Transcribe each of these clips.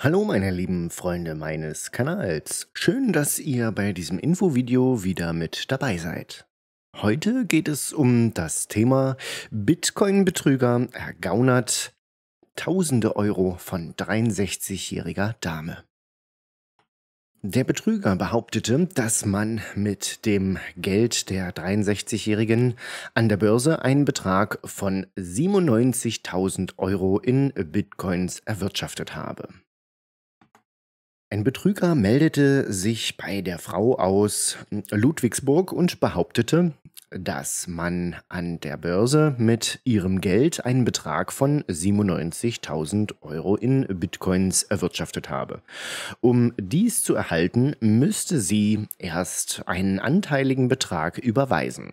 Hallo meine lieben Freunde meines Kanals. Schön, dass ihr bei diesem Infovideo wieder mit dabei seid. Heute geht es um das Thema Bitcoin-Betrüger ergaunert tausende Euro von 63-jähriger Dame. Der Betrüger behauptete, dass man mit dem Geld der 63-Jährigen an der Börse einen Betrag von 97.000 Euro in Bitcoins erwirtschaftet habe. Ein Betrüger meldete sich bei der Frau aus Ludwigsburg und behauptete, dass man an der Börse mit ihrem Geld einen Betrag von 97.000 Euro in Bitcoins erwirtschaftet habe. Um dies zu erhalten, müsste sie erst einen anteiligen Betrag überweisen.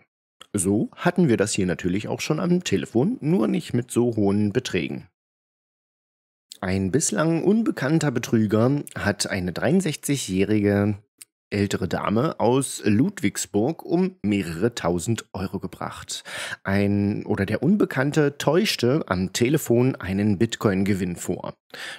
So hatten wir das hier natürlich auch schon am Telefon, nur nicht mit so hohen Beträgen. Ein bislang unbekannter Betrüger hat eine 63-jährige ältere Dame aus Ludwigsburg um mehrere tausend Euro gebracht. Ein oder der Unbekannte täuschte am Telefon einen Bitcoin-Gewinn vor.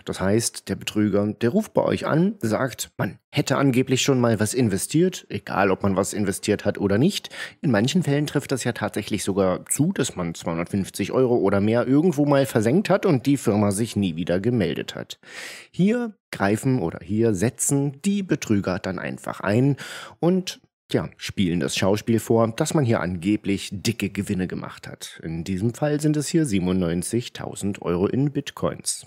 Das heißt, der Betrüger, der ruft bei euch an, sagt, Mann, hätte angeblich schon mal was investiert, egal ob man was investiert hat oder nicht. In manchen Fällen trifft das ja tatsächlich sogar zu, dass man 250 Euro oder mehr irgendwo mal versenkt hat und die Firma sich nie wieder gemeldet hat. Hier greifen oder hier setzen die Betrüger dann einfach ein und Tja, spielen das Schauspiel vor, dass man hier angeblich dicke Gewinne gemacht hat. In diesem Fall sind es hier 97.000 Euro in Bitcoins.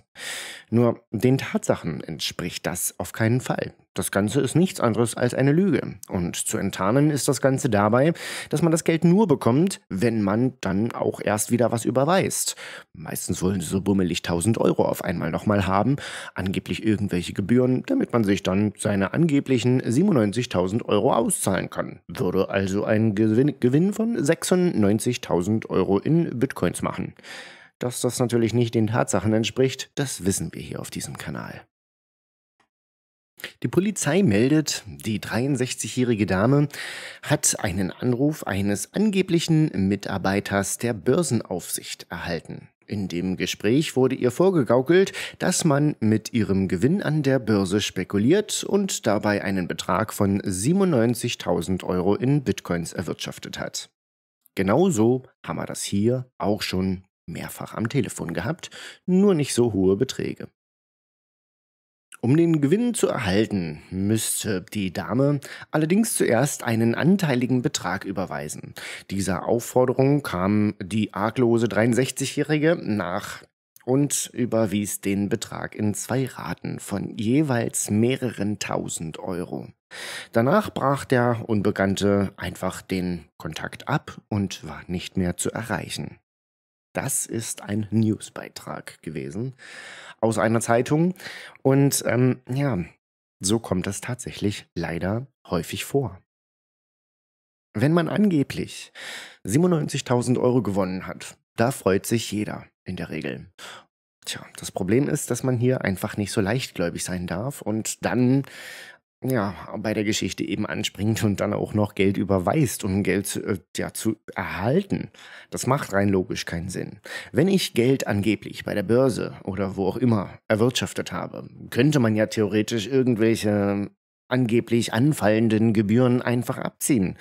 Nur den Tatsachen entspricht das auf keinen Fall. Das Ganze ist nichts anderes als eine Lüge. Und zu enttarnen ist das Ganze dabei, dass man das Geld nur bekommt, wenn man dann auch erst wieder was überweist. Meistens wollen sie so bummelig 1000 Euro auf einmal nochmal haben, angeblich irgendwelche Gebühren, damit man sich dann seine angeblichen 97.000 Euro auszahlen investieren kann. Würde also einen Gewinn von 96.000 Euro in Bitcoins machen. Dass das natürlich nicht den Tatsachen entspricht, das wissen wir hier auf diesem Kanal. Die Polizei meldet, die 63-jährige Dame hat einen Anruf eines angeblichen Mitarbeiters der Börsenaufsicht erhalten. In dem Gespräch wurde ihr vorgegaukelt, dass man mit ihrem Gewinn an der Börse spekuliert und dabei einen Betrag von 97.000 Euro in Bitcoins erwirtschaftet hat. Genauso haben wir das hier auch schon mehrfach am Telefon gehabt, nur nicht so hohe Beträge. Um den Gewinn zu erhalten, müsste die Dame allerdings zuerst einen anteiligen Betrag überweisen. Dieser Aufforderung kam die arglose 63-Jährige nach und überwies den Betrag in zwei Raten von jeweils mehreren tausend Euro. Danach brach der Unbekannte einfach den Kontakt ab und war nicht mehr zu erreichen. Das ist ein Newsbeitrag gewesen aus einer Zeitung. Und ähm, ja, so kommt das tatsächlich leider häufig vor. Wenn man angeblich 97.000 Euro gewonnen hat, da freut sich jeder in der Regel. Tja, das Problem ist, dass man hier einfach nicht so leichtgläubig sein darf und dann ja, bei der Geschichte eben anspringt und dann auch noch Geld überweist, um Geld äh, ja, zu erhalten. Das macht rein logisch keinen Sinn. Wenn ich Geld angeblich bei der Börse oder wo auch immer erwirtschaftet habe, könnte man ja theoretisch irgendwelche angeblich anfallenden Gebühren einfach abziehen.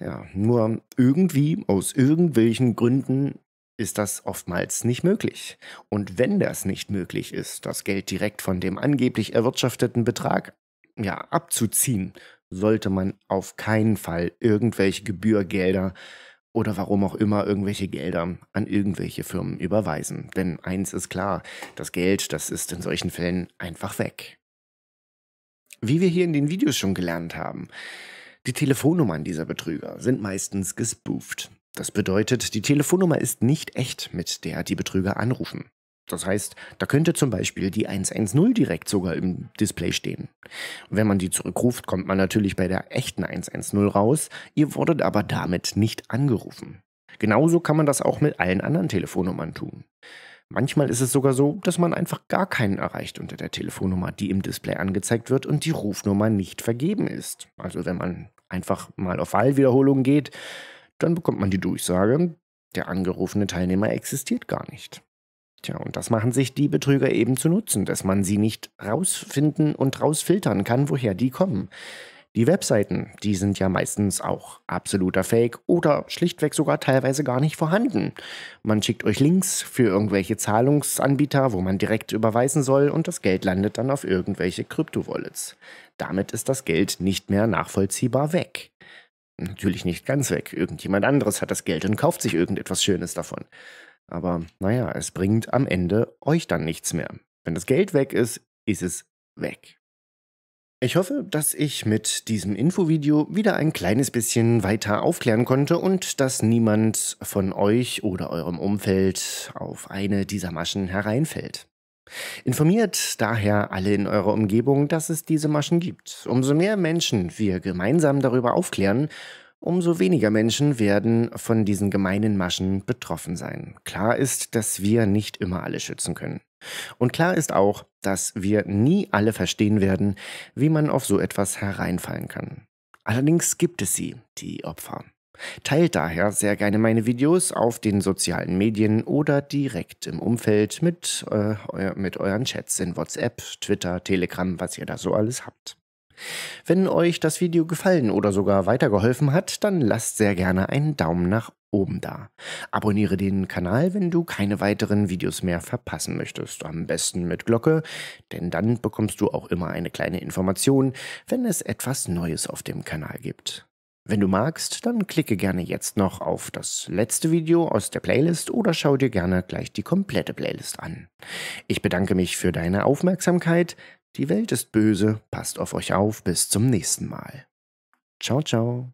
Ja, nur irgendwie, aus irgendwelchen Gründen, ist das oftmals nicht möglich. Und wenn das nicht möglich ist, das Geld direkt von dem angeblich erwirtschafteten Betrag ja, abzuziehen, sollte man auf keinen Fall irgendwelche Gebührgelder oder warum auch immer irgendwelche Gelder an irgendwelche Firmen überweisen. Denn eins ist klar, das Geld, das ist in solchen Fällen einfach weg. Wie wir hier in den Videos schon gelernt haben, die Telefonnummern dieser Betrüger sind meistens gespooft. Das bedeutet, die Telefonnummer ist nicht echt, mit der die Betrüger anrufen. Das heißt, da könnte zum Beispiel die 110 direkt sogar im Display stehen. Wenn man die zurückruft, kommt man natürlich bei der echten 110 raus, ihr wurdet aber damit nicht angerufen. Genauso kann man das auch mit allen anderen Telefonnummern tun. Manchmal ist es sogar so, dass man einfach gar keinen erreicht unter der Telefonnummer, die im Display angezeigt wird und die Rufnummer nicht vergeben ist. Also wenn man einfach mal auf Wahlwiederholung geht, dann bekommt man die Durchsage, der angerufene Teilnehmer existiert gar nicht. Tja, und das machen sich die Betrüger eben zu Nutzen, dass man sie nicht rausfinden und rausfiltern kann, woher die kommen. Die Webseiten, die sind ja meistens auch absoluter Fake oder schlichtweg sogar teilweise gar nicht vorhanden. Man schickt euch Links für irgendwelche Zahlungsanbieter, wo man direkt überweisen soll und das Geld landet dann auf irgendwelche Krypto-Wallets. Damit ist das Geld nicht mehr nachvollziehbar weg. Natürlich nicht ganz weg. Irgendjemand anderes hat das Geld und kauft sich irgendetwas Schönes davon. Aber naja, es bringt am Ende euch dann nichts mehr. Wenn das Geld weg ist, ist es weg. Ich hoffe, dass ich mit diesem Infovideo wieder ein kleines bisschen weiter aufklären konnte und dass niemand von euch oder eurem Umfeld auf eine dieser Maschen hereinfällt. Informiert daher alle in eurer Umgebung, dass es diese Maschen gibt. Umso mehr Menschen wir gemeinsam darüber aufklären, umso weniger Menschen werden von diesen gemeinen Maschen betroffen sein. Klar ist, dass wir nicht immer alle schützen können. Und klar ist auch, dass wir nie alle verstehen werden, wie man auf so etwas hereinfallen kann. Allerdings gibt es sie, die Opfer. Teilt daher sehr gerne meine Videos auf den sozialen Medien oder direkt im Umfeld mit, äh, euer, mit euren Chats in WhatsApp, Twitter, Telegram, was ihr da so alles habt. Wenn euch das Video gefallen oder sogar weitergeholfen hat, dann lasst sehr gerne einen Daumen nach oben da. Abonniere den Kanal, wenn du keine weiteren Videos mehr verpassen möchtest. Am besten mit Glocke, denn dann bekommst du auch immer eine kleine Information, wenn es etwas Neues auf dem Kanal gibt. Wenn du magst, dann klicke gerne jetzt noch auf das letzte Video aus der Playlist oder schau dir gerne gleich die komplette Playlist an. Ich bedanke mich für deine Aufmerksamkeit. Die Welt ist böse, passt auf euch auf, bis zum nächsten Mal. Ciao, ciao.